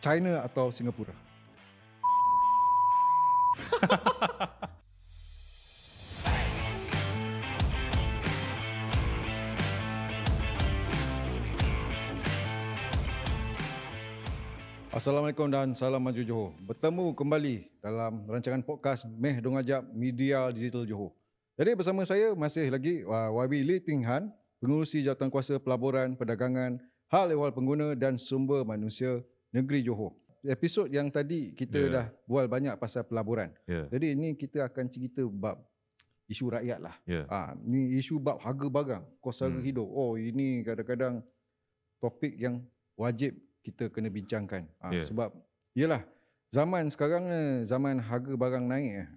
China atau Singapura? Assalamualaikum dan salam maju Johor. Bertemu kembali dalam rancangan podcast Meh Dong Ajab Media Digital Johor. Jadi bersama saya masih lagi Wabi uh, Li Ting Han, pengurusi jawatankuasa pelaburan, perdagangan, hal ehwal pengguna dan sumber manusia negeri Johor. Episod yang tadi kita yeah. dah bual banyak pasal pelaburan. Yeah. Jadi ini kita akan cerita bab isu rakyat lah. Yeah. Ha, ini isu bab harga barang, kos harga hmm. hidup. Oh ini kadang-kadang topik yang wajib kita kena bincangkan. Ha, yeah. Sebab yelah zaman sekarang zaman harga barang naik. Eh.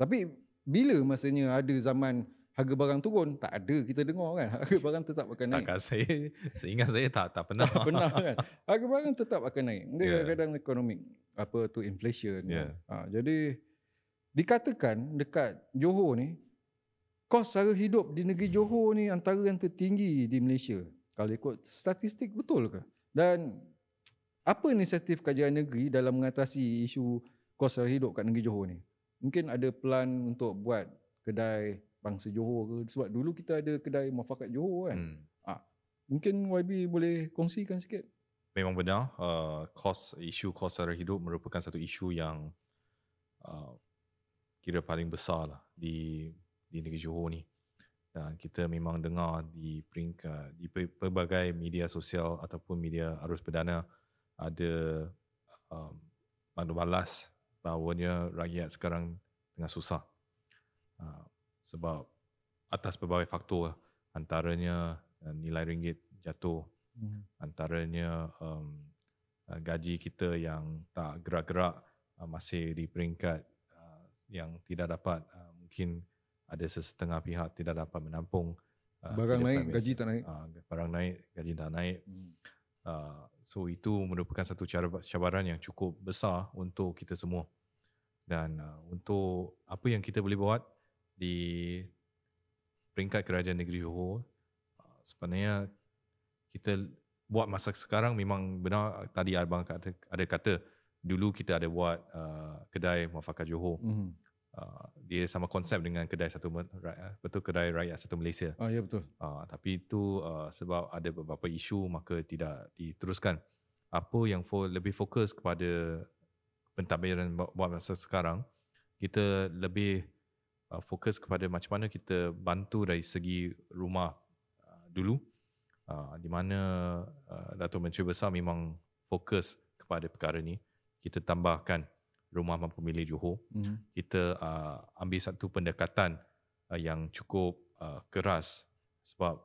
Tapi bila masanya ada zaman harga barang turun tak ada kita dengar kan harga barang tetap akan naik tak saya seingat saya tak tak pernah tak pernah kan harga barang tetap akan naik dia yeah. kadang ekonomi apa tu inflation kan. yeah. ha, jadi dikatakan dekat Johor ni kos sara hidup di negeri Johor ni antara yang tertinggi di Malaysia kalau ikut statistik betul ke dan apa inisiatif kajian negeri dalam mengatasi isu kos sara hidup kat negeri Johor ni mungkin ada plan untuk buat kedai bangsa Johor ke sebab dulu kita ada kedai mafakat Johor kan. Hmm. Ha, mungkin YB boleh kongsikan sikit. Memang benar, uh, kos isu kos sara hidup merupakan satu isu yang uh, kira paling besar lah di di negeri Johor ni. Dan kita memang dengar di peringkat di pelbagai media sosial ataupun media arus perdana ada um, mandu balas bahawanya rakyat sekarang tengah susah. Uh, sebab atas pelbagai faktor antaranya eh, nilai ringgit jatuh hmm. antaranya um, eh, gaji kita yang tak gerak-gerak uh, masih di peringkat uh, yang tidak dapat uh, mungkin ada sesetengah pihak tidak dapat menampung uh, barang naik gaji tak naik uh, barang naik gaji tak naik hmm. uh, so itu merupakan satu cabaran yang cukup besar untuk kita semua dan uh, untuk apa yang kita boleh buat di peringkat kerajaan negeri Johor ah, sebenarnya kita buat masa sekarang memang benar tadi abang kata, ada kata dulu kita ada buat uh, kedai Muafakat Johor mm-hmm. Uh, dia sama konsep dengan kedai satu betul eh, kedai rakyat satu Malaysia. Ah ya betul. Uh, tapi itu uh, sebab ada beberapa isu maka tidak diteruskan. Apa yang fo- lebih fokus kepada pentadbiran buat masa sekarang kita lebih uh, fokus kepada macam mana kita bantu dari segi rumah uh, dulu uh, di mana uh, Dato' Menteri Besar memang fokus kepada perkara ini kita tambahkan rumah mampu milik Johor mm. kita uh, ambil satu pendekatan uh, yang cukup uh, keras sebab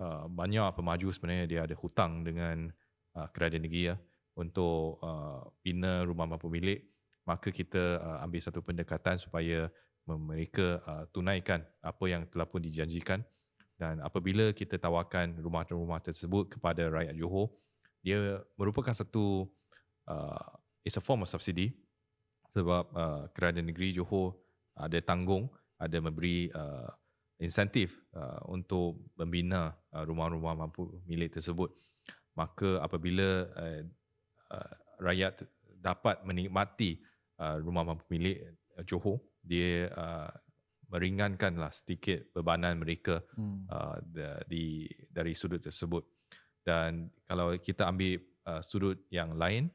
uh, banyak pemaju sebenarnya dia ada hutang dengan uh, kerajaan negeri ya, untuk uh, bina rumah mampu milik maka kita uh, ambil satu pendekatan supaya mereka uh, tunaikan apa yang telah pun dijanjikan dan apabila kita tawarkan rumah-rumah tersebut kepada rakyat Johor dia merupakan satu uh, it's a form of subsidy sebab uh, kerajaan negeri Johor ada tanggung ada memberi uh, insentif uh, untuk membina uh, rumah-rumah mampu milik tersebut maka apabila uh, uh, rakyat dapat menikmati uh, rumah mampu milik Johor dia uh, meringankanlah sedikit bebanan mereka hmm. uh, di dari sudut tersebut dan kalau kita ambil uh, sudut yang lain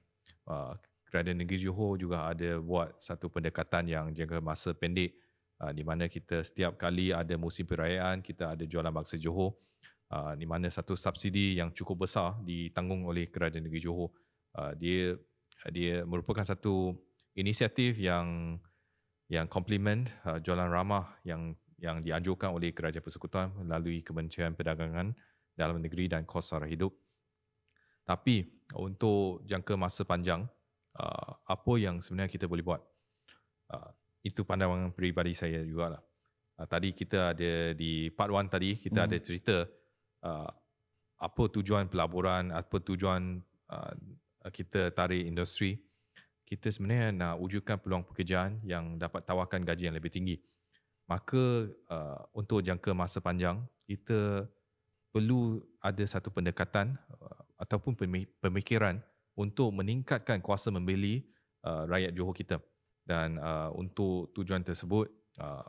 uh, kerajaan negeri Johor juga ada buat satu pendekatan yang jangka masa pendek uh, di mana kita setiap kali ada musim perayaan kita ada jualan bangsa Johor uh, di mana satu subsidi yang cukup besar ditanggung oleh kerajaan negeri Johor uh, dia dia merupakan satu inisiatif yang yang komplement uh, jualan ramah yang yang dianjurkan oleh kerajaan persekutuan melalui Kementerian Perdagangan dalam negeri dan kos sara hidup. Tapi untuk jangka masa panjang, uh, apa yang sebenarnya kita boleh buat? Uh, itu pandangan peribadi saya juga lah. Uh, tadi kita ada di part 1 tadi, kita mm. ada cerita uh, apa tujuan pelaburan, apa tujuan uh, kita tarik industri kita sebenarnya nak wujudkan peluang pekerjaan yang dapat tawarkan gaji yang lebih tinggi. Maka uh, untuk jangka masa panjang, kita perlu ada satu pendekatan uh, ataupun pemikiran untuk meningkatkan kuasa membeli uh, rakyat Johor kita. Dan uh, untuk tujuan tersebut, uh,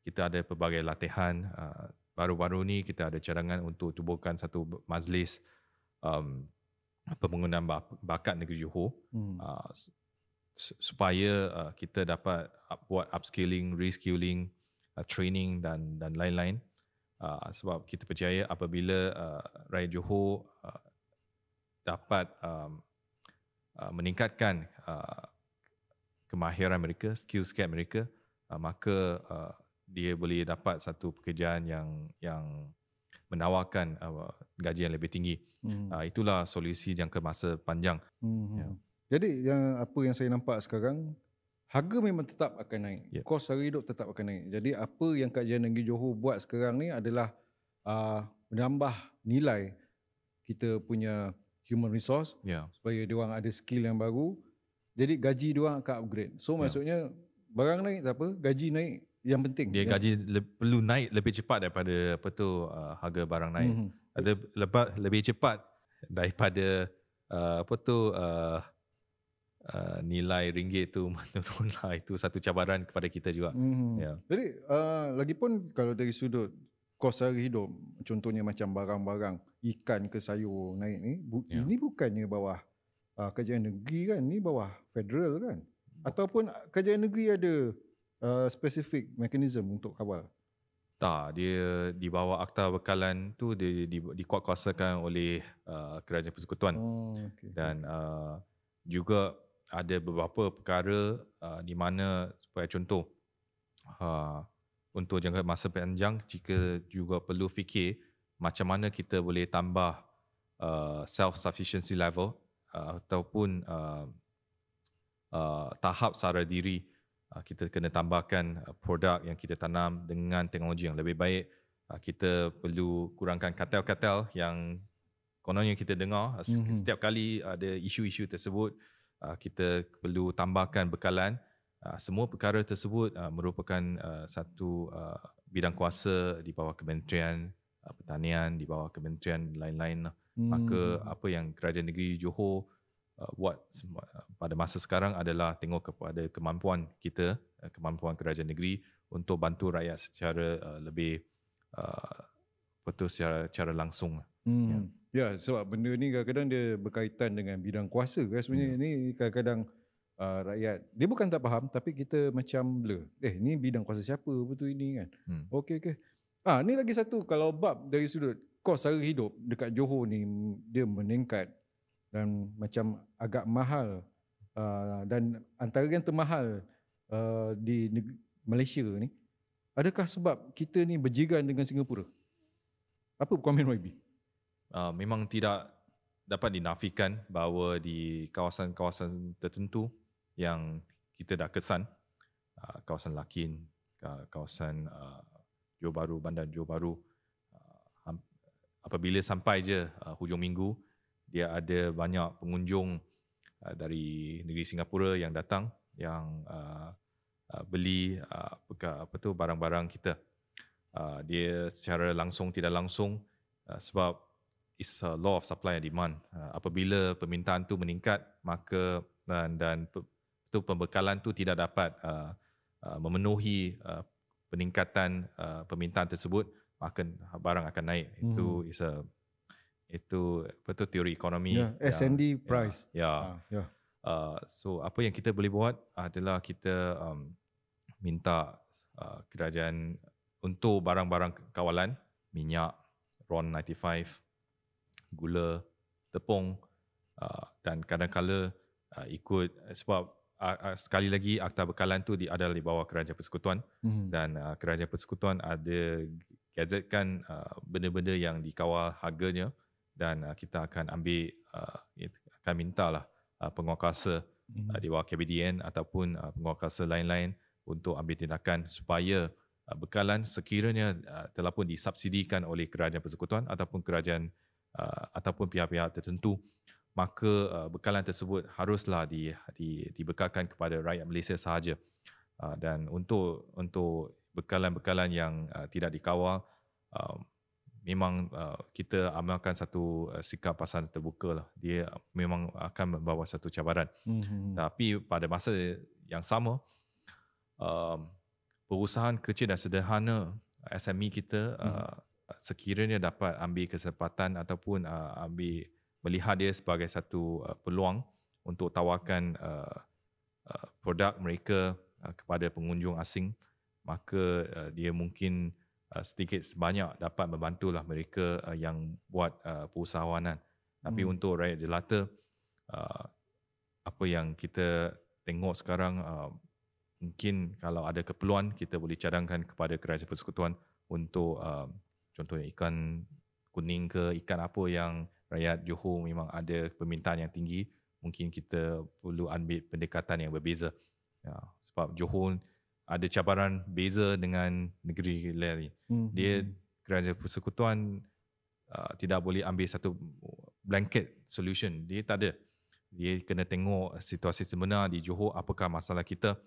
kita ada pelbagai latihan. Uh, baru-baru ni kita ada cadangan untuk tubuhkan satu majlis um, pembangunan bakat negeri Johor hmm. Ah, supaya ah, kita dapat buat upskilling, reskilling, ah, training dan dan lain-lain sebab kita percaya apabila rakyat Johor dapat um, meningkatkan kemahiran mereka, skill set mereka maka dia boleh dapat satu pekerjaan yang yang menawarkan uh, gaji yang lebih tinggi. Hmm. Uh, itulah solusi jangka masa panjang. Hmm. Yeah. Jadi yang apa yang saya nampak sekarang harga memang tetap akan naik. Yeah. Kos hari hidup tetap akan naik. Jadi apa yang Kak Jaya Negeri Johor buat sekarang ni adalah uh, menambah nilai kita punya human resource yeah. supaya dia orang ada skill yang baru. Jadi gaji dia orang akan upgrade. So yeah. maksudnya barang naik tak apa, gaji naik yang penting dia ya. gaji le- perlu naik lebih cepat daripada apa tu uh, harga barang naik mm-hmm. ada lebat lebih cepat daripada uh, apa tu uh, uh, nilai ringgit tu menurun lah itu satu cabaran kepada kita juga mm-hmm. yeah. jadi uh, pun kalau dari sudut kos sehari hidup contohnya macam barang-barang ikan ke sayur naik ni bu- yeah. ini bukannya bawah uh, kerajaan negeri kan ni bawah federal kan ataupun kerajaan negeri ada Uh, specific mechanism untuk kawal? Tak, dia di bawah akta bekalan tu dia kuasakan oleh uh, kerajaan persekutuan. Oh, okay. Dan uh, juga ada beberapa perkara uh, di mana sebagai contoh uh, untuk jangka masa panjang jika juga perlu fikir macam mana kita boleh tambah uh, self sufficiency level uh, ataupun uh, uh, tahap sara diri Ah, kita kena tambahkan ah, produk yang kita tanam dengan teknologi yang lebih baik. Ah, kita perlu kurangkan kartel-kartel yang kononnya kita dengar mhm. setiap kali ada isu-isu tersebut. Kita perlu tambahkan bekalan. Semua perkara tersebut merupakan satu bidang kuasa di bawah Kementerian Pertanian, di bawah Kementerian lain-lain. Lah. Hmm. Maka apa yang Kerajaan Negeri Johor buat uh, uh, pada masa sekarang adalah tengok kepada kemampuan kita, uh, kemampuan kerajaan negeri untuk bantu rakyat secara uh, lebih uh, betul secara, secara langsung. Hmm. Ya. ya, sebab benda ni kadang-kadang dia berkaitan dengan bidang kuasa. Kan? Sebenarnya hmm. Ya. ni kadang-kadang uh, rakyat, dia bukan tak faham tapi kita macam blur. Eh, ni bidang kuasa siapa betul ini kan? Hmm. Okey, okey. Ah, ni lagi satu kalau bab dari sudut kos sara hidup dekat Johor ni dia meningkat dan macam agak mahal uh, dan antara yang termahal uh, di Malaysia ni adakah sebab kita ni berjiran dengan Singapura apa komen YB uh, memang tidak dapat dinafikan bahawa di kawasan-kawasan tertentu yang kita dah kesan uh, kawasan Lakin uh, kawasan uh, Johor baru Bandar Johor baru. Uh, apabila sampai je uh, hujung minggu dia ada banyak pengunjung uh, dari negeri Singapura yang datang yang uh, uh, beli uh, apa tu barang-barang kita uh, dia secara langsung tidak langsung uh, sebab is a law of supply and demand uh, apabila permintaan tu meningkat maka uh, dan dan tu pembekalan tu tidak dapat uh, uh, memenuhi uh, peningkatan uh, permintaan tersebut maka barang akan naik hmm. itu is a itu apa tu teori ekonomi yeah, S&D yeah. price ya yeah. yeah. uh, so apa yang kita boleh buat adalah kita um, minta uh, kerajaan untuk barang-barang kawalan minyak RON95 gula tepung uh, dan kadang-kala uh, ikut sebab sekali lagi akta bekalan tu di adalah di bawah kerajaan persekutuan mm-hmm. dan uh, kerajaan persekutuan ada gadgetkan uh, benda-benda yang dikawal harganya dan uh, kita akan ambil uh, ya, akan minta lah uh, penguatkuasa mhm. uh, di bawah KBDN ataupun uh, penguatkuasa lain-lain untuk ambil tindakan supaya uh, bekalan sekiranya uh, telah pun disubsidikan oleh kerajaan persekutuan ataupun kerajaan uh, ataupun pihak-pihak tertentu maka uh, bekalan tersebut haruslah di, di, dibekalkan kepada rakyat Malaysia sahaja uh, dan untuk untuk bekalan-bekalan yang uh, tidak dikawal uh, memang uh, kita amalkan satu uh, sikap pasaran terbuka lah. Dia memang akan membawa satu cabaran. Mm-hmm. Tapi pada masa yang sama, uh, perusahaan kecil dan sederhana SME kita uh, mm-hmm. uh, sekiranya dapat ambil kesempatan ataupun uh, ambil melihat dia sebagai satu uh, peluang untuk tawarkan uh, uh, produk mereka uh, kepada pengunjung asing, maka uh, dia mungkin Uh, sedikit sebanyak dapat membantulah mereka uh, yang buat uh, perusahawanan. Tapi hmm. untuk rakyat jelata, uh, apa yang kita tengok sekarang, uh, mungkin kalau ada keperluan, kita boleh cadangkan kepada kerajaan persekutuan untuk uh, contohnya ikan kuning ke ikan apa yang rakyat Johor memang ada permintaan yang tinggi, mungkin kita perlu ambil pendekatan yang berbeza. Ya, sebab Johor ada cabaran beza dengan negeri lain. Hmm. Dia kerajaan hmm, hmm. persekutuan uh, tidak boleh ambil satu blanket solution. Dia tak ada. Dia kena tengok situasi sebenar di Johor, apakah masalah kita,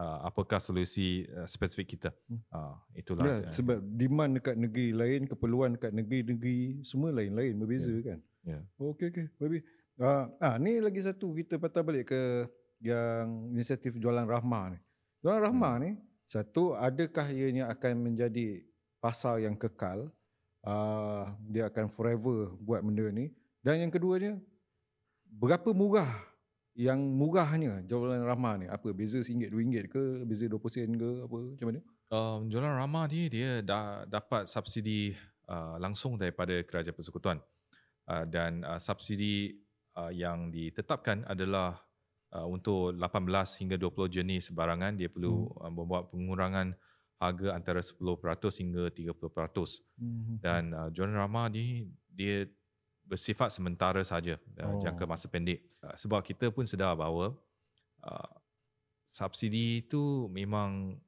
uh, apakah solusi uh, spesifik kita. Hmm. Uh, itulah. Ya, sebab demand dekat negeri lain, keperluan dekat negeri-negeri, semua lain-lain, berbeza yeah. kan? Ya. Yeah. Okey, okey. Baby. Uh, ah, ah, ni lagi satu, kita patah balik ke yang inisiatif jualan rahmah ni. Uh, Dua rahma hmm. ni satu adakah ianya akan menjadi pasal yang kekal uh, dia akan forever buat benda ni dan yang keduanya berapa murah yang murahnya jualan rahma ni apa beza singgit dua ringgit ke beza dua sen ke apa macam mana um, jualan rahma ni dia dah dapat subsidi uh, langsung daripada kerajaan persekutuan uh, dan uh, subsidi uh, yang ditetapkan adalah Uh, untuk 18 hingga 20 jenis barangan dia perlu hmm. Uh, membuat pengurangan harga antara 10% hingga 30%. Hmm, hmm. Dan hmm. uh, John Rama ni dia bersifat sementara saja uh, oh. jangka masa pendek. Uh, sebab kita pun sedar bahawa uh, subsidi itu memang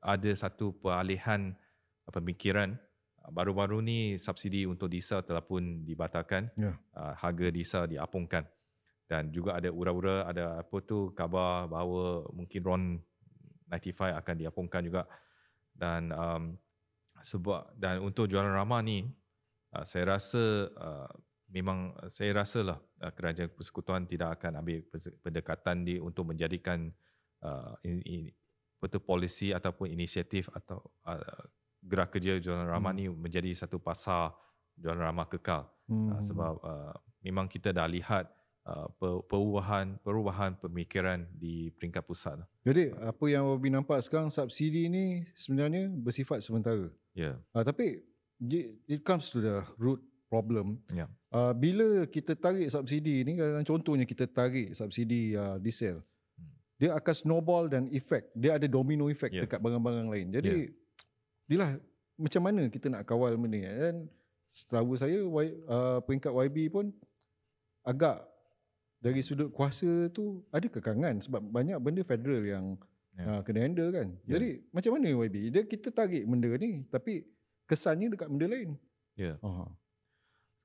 ada satu peralihan uh, pemikiran baru-baru ni subsidi untuk diesel telah pun dibatalkan. Yeah. Uh, harga diesel diapungkan dan juga ada ura-ura ada apa tu khabar bahawa mungkin Ron 95 akan diapungkan juga dan um, sebab dan untuk jualan ramah ni uh, saya rasa uh, memang uh, saya rasalah uh, kerajaan persekutuan tidak akan ambil pendekatan di untuk menjadikan uh, ini betul polisi ataupun inisiatif atau uh, gerak kerja jualan ramah hmm. ni menjadi satu pasar jualan ramah kekal hmm. uh, sebab uh, memang kita dah lihat Uh, perubahan perubahan pemikiran di peringkat pusat. Jadi apa yang Wabi nampak sekarang subsidi ini sebenarnya bersifat sementara. Ya. Yeah. Uh, tapi it, comes to the root problem. Ya. Yeah. Uh, bila kita tarik subsidi ini, contohnya kita tarik subsidi uh, diesel, hmm. dia akan snowball dan efek. Dia ada domino efek yeah. dekat barang-barang lain. Jadi, itulah ya. yeah. macam mana kita nak kawal benda ini. Dan setahu saya, ah, peringkat YB pun agak dari sudut kuasa tu ada kekangan sebab banyak benda federal yang yeah. Ya. uh, kena handle kan. Yeah. Jadi macam mana YB? Dia kita tarik benda ni tapi kesannya dekat benda lain. Ya. Yeah. Uh-huh.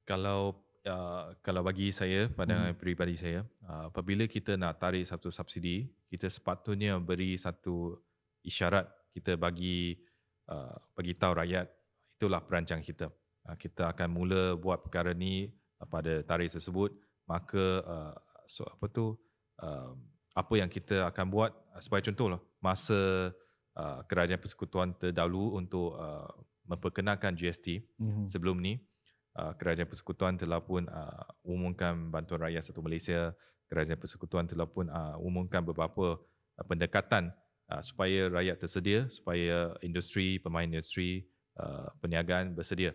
Kalau Uh, kalau bagi saya pada hmm. peribadi saya uh, apabila kita nak tarik satu subsidi kita sepatutnya beri satu isyarat kita bagi uh, bagi tahu rakyat itulah perancang kita uh, kita akan mula buat perkara ni pada tarikh tersebut maka uh, so apa tu uh, apa yang kita akan buat uh, sebagai contoh lah, masa uh, kerajaan persekutuan terdahulu untuk uh, memperkenalkan GST mm-hmm. sebelum ni Uh, kerajaan persekutuan telah pun uh, umumkan bantuan rakyat satu Malaysia kerajaan persekutuan telah pun uh, umumkan beberapa uh, pendekatan uh, supaya rakyat tersedia supaya industri pemain industri uh, perniagaan bersedia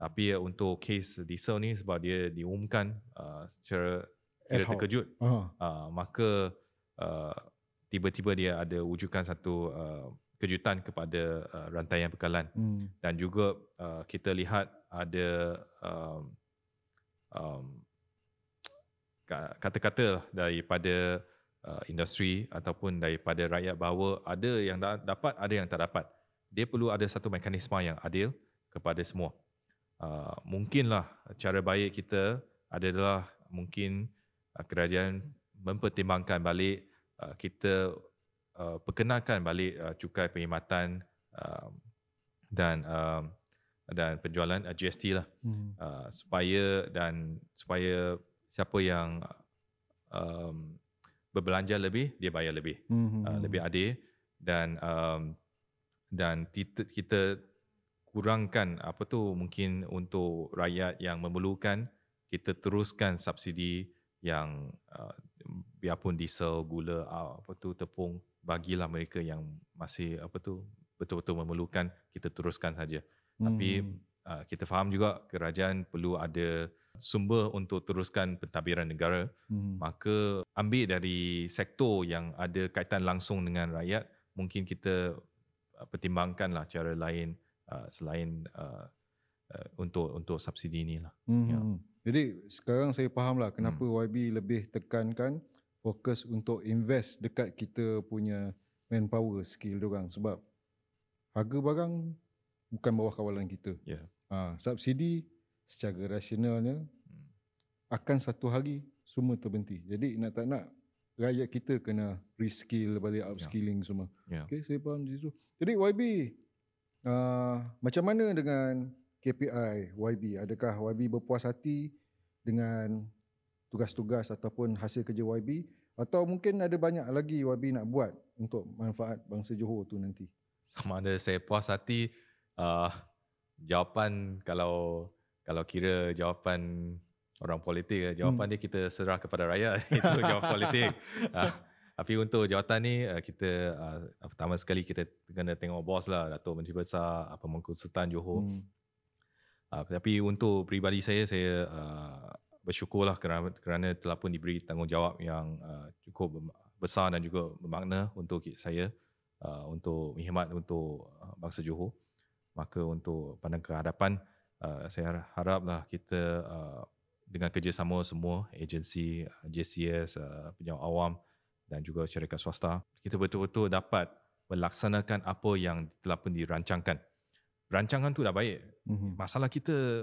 tapi uh, untuk case Diesel ni sebab dia diumumkan uh, secara tidak terkejut, uh-huh. uh, maka uh, tiba-tiba dia ada wujudkan satu uh, kejutan kepada uh, yang bekalan hmm. dan juga uh, kita lihat ada um, um, kata-kata lah daripada uh, industri ataupun daripada rakyat bahawa ada yang dapat, ada yang tak dapat. Dia perlu ada satu mekanisme yang adil kepada semua uh, mungkinlah cara baik kita adalah mungkin uh, kerajaan mempertimbangkan balik uh, kita uh, perkenalkan balik uh, cukai penghematan uh, dan uh, dan penjualan uh, GST lah hmm. uh, supaya dan supaya siapa yang um, berbelanja lebih dia bayar lebih hmm. uh, lebih adil dan um, dan kita kurangkan apa tu mungkin untuk rakyat yang memerlukan kita teruskan subsidi yang uh, biarpun diesel gula uh, apa tu tepung bagilah mereka yang masih apa tu betul-betul memerlukan kita teruskan saja hmm. tapi uh, kita faham juga kerajaan perlu ada sumber untuk teruskan pentadbiran negara hmm. maka ambil dari sektor yang ada kaitan langsung dengan rakyat mungkin kita uh, pertimbangkanlah cara lain Uh, selain uh, uh, untuk untuk subsidi inilah. Mm-hmm. Yeah. Hmm, hmm. Jadi sekarang saya lah kenapa mm. YB lebih tekankan fokus untuk invest dekat kita punya manpower skill diorang sebab harga barang bukan bawah kawalan kita. Yeah. Ha, uh, subsidi secara rasionalnya hmm. akan satu hari semua terbenti. Jadi nak tak nak rakyat kita kena reskill balik ya. upskilling yeah. semua. Yeah. Okay, saya faham di situ. Jadi YB Ah, macam mana dengan KPI YB? Adakah YB berpuas hati dengan tugas-tugas ataupun hasil kerja YB? Atau mungkin ada banyak lagi YB nak buat untuk manfaat bangsa Johor tu nanti? Sama ada saya puas hati, uh, jawapan kalau kalau kira jawapan orang politik, eh, jawapan hmm. dia kita serah kepada rakyat, itu jawapan politik. Uh, tapi untuk jawatan ni eh, kita uh, pertama sekali kita kena tengok bos lah Datuk Menteri Besar apa Mengkut Sultan Johor. Hmm. Uh, tapi untuk peribadi saya saya uh, lah kerana kerana telah pun diberi tanggungjawab yang uh, cukup besar dan juga bermakna untuk saya uh, untuk menghemat untuk bangsa Johor. Maka untuk pandang ke hadapan uh, saya haraplah kita uh, dengan kerjasama semua agensi JCS uh, penyewa awam uh, dan juga syarikat swasta kita betul-betul dapat melaksanakan apa yang telah pun dirancangkan rancangan tu dah baik mm-hmm. masalah kita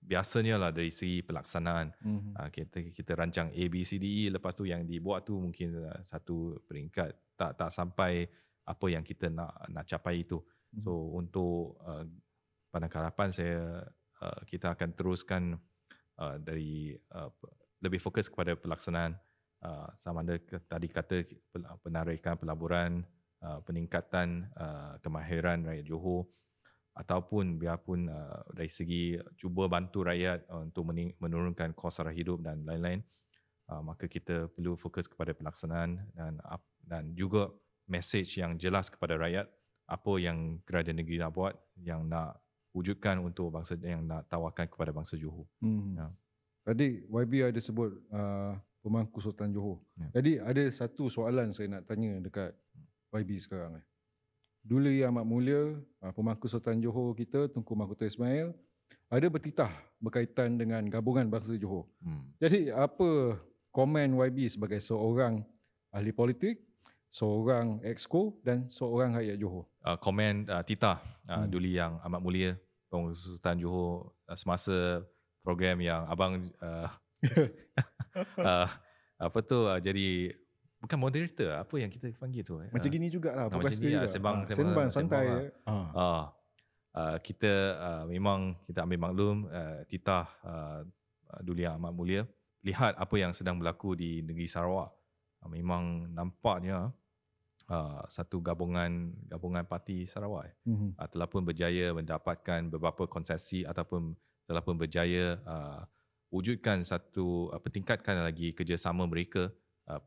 biasanya lah dari segi pelaksanaan mm-hmm. kita kita rancang A B C D E lepas tu yang dibuat tu mungkin ah, satu peringkat tak tak sampai apa yang kita nak nak capai itu mm-hmm. so untuk ah, pada harapan saya kita akan teruskan dari lebih fokus kepada pelaksanaan Ah, sama ada tadi kata penarikan pelaburan, ah, peningkatan ah, kemahiran rakyat Johor ataupun biarpun dari segi cuba bantu rakyat untuk menurunkan kos arah hidup dan lain-lain maka kita perlu fokus kepada pelaksanaan dan dan juga message yang jelas kepada rakyat apa yang kerajaan negeri nak buat yang nak wujudkan untuk bangsa yang nak tawarkan kepada bangsa Johor. Hmm. Ya. Tadi YB ada sebut uh, pemangku Sultan Johor. Ya. Jadi ada satu soalan saya nak tanya dekat YB sekarang ni. Dulu yang amat mulia ah, pemangku Sultan Johor kita Tunku Mahkota Ismail ada bertitah berkaitan dengan gabungan bangsa Johor. Hmm. Jadi apa komen YB sebagai seorang ahli politik, seorang exco dan seorang rakyat Johor? Uh, komen uh, titah uh, hmm. Duli yang amat mulia pemangku Sultan Johor uh, semasa program yang abang uh, uh, apa tu uh, jadi bukan moderator ah, apa yang kita panggil tu eh, macam uh, gini jugalah uh, macam ni uh, sembang, uh, sembang, sembang santai sembang, uh. Uh, uh, kita uh, memang kita ambil maklum uh, titah uh, dunia amat mulia lihat apa yang sedang berlaku di negeri Sarawak uh, memang nampaknya Uh, satu gabungan gabungan parti Sarawak mm-hmm. uh, telah pun berjaya mendapatkan beberapa konsesi ataupun telah pun berjaya uh, wujudkan satu apa tingkatkan lagi kerjasama mereka uh,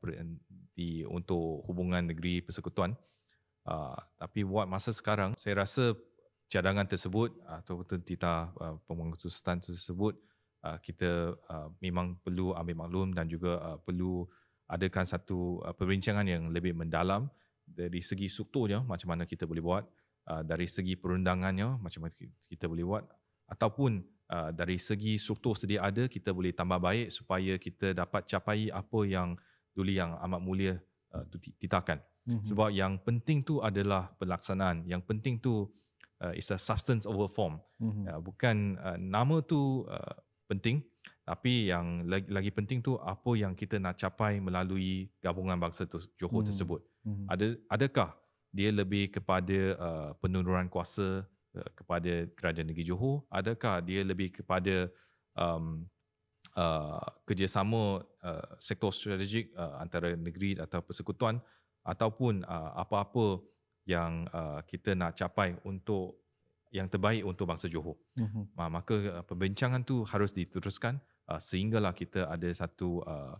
di untuk hubungan negeri persekutuan uh, tapi buat masa sekarang saya rasa cadangan tersebut atau tentita uh, pemangkutan tersebut uh, kita uh, memang perlu ambil maklum dan juga uh, perlu adakan satu uh, perbincangan yang lebih mendalam dari segi strukturnya macam mana kita boleh buat uh, dari segi perundangannya macam mana kita boleh buat ataupun Uh, dari segi struktur sedia ada kita boleh tambah baik supaya kita dapat capai apa yang dulu yang amat mulia uh, titahkan mm-hmm. sebab yang penting tu adalah pelaksanaan yang penting tu uh, is a substance over form mm-hmm. uh, bukan uh, nama tu uh, penting tapi yang lagi, lagi penting tu apa yang kita nak capai melalui gabungan bangsa tu, Johor mm-hmm. tersebut mm-hmm. ada adakah dia lebih kepada uh, penurunan kuasa Eh, kepada kerajaan negeri Johor adakah dia lebih kepada um, uh, kerjasama uh, sektor strategik uh, antara negeri atau persekutuan ataupun uh, apa-apa yang uh, kita nak capai untuk yang terbaik untuk bangsa Johor. Uh-huh. Maka uh, perbincangan tu harus diteruskan uh, sehinggalah kita ada satu uh,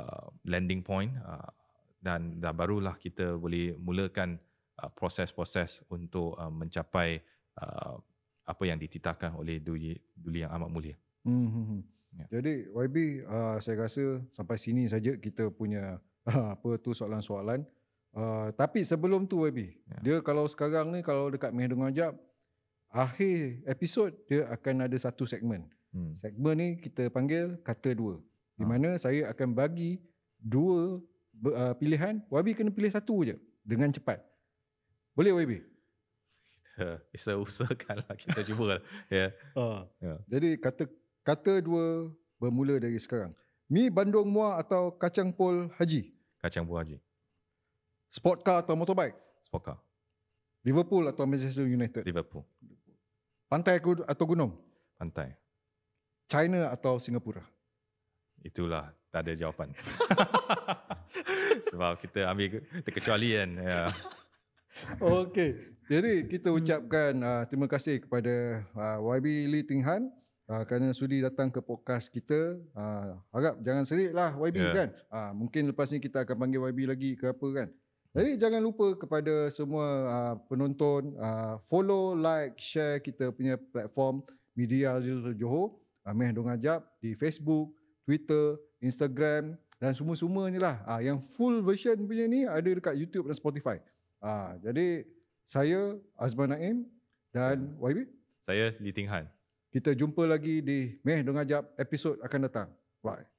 uh, landing point uh, dan dah barulah kita boleh mulakan uh, proses-proses untuk uh, mencapai Uh, apa yang dititahkan oleh Duli, Duli yang amat mulia. Hmm. hmm, hmm. Ya. Jadi YB uh, saya rasa sampai sini saja kita punya uh, apa tu soalan-soalan. Uh, tapi sebelum tu YB, ya. dia kalau sekarang ni kalau dekat Meh Dengar Jap, akhir episod dia akan ada satu segmen. Hmm. Segmen ni kita panggil kata dua. Di ah. mana ha. saya akan bagi dua uh, pilihan, YB kena pilih satu je dengan cepat. Boleh YB? Ya, kita uh, usahakan lah kita cuba lah. Yeah. Ha. Uh. Yeah. Jadi kata kata dua bermula dari sekarang. Mi Bandung Mua atau Kacang Pol Haji? Kacang Pol Haji. Sport car atau motorbike? Sport car. Liverpool atau Manchester United? Liverpool. Pantai atau gunung? Pantai. China atau Singapura? Itulah, tak ada jawapan. Sebab kita ambil terkecuali kan. Yeah. Okay. Jadi kita hmm. ucapkan uh, terima kasih kepada uh, ah, YB Lee Ting Han uh, kerana sudi datang ke podcast kita. Uh, harap jangan seriklah YB yeah. kan. Uh, mungkin lepas ni kita akan panggil YB lagi ke apa kan. Jadi jangan lupa kepada semua uh, penonton uh, follow, like, share kita punya platform Media Azizul Johor Ameh Dong Ajab di Facebook, Twitter, Instagram dan semua-semuanya lah. Uh, yang full version punya ni ada dekat YouTube dan Spotify. Uh, Jadi saya Azman Naim dan YB. Saya Li Ting Han. Kita jumpa lagi di Meh Dengajap episod akan datang. Bye.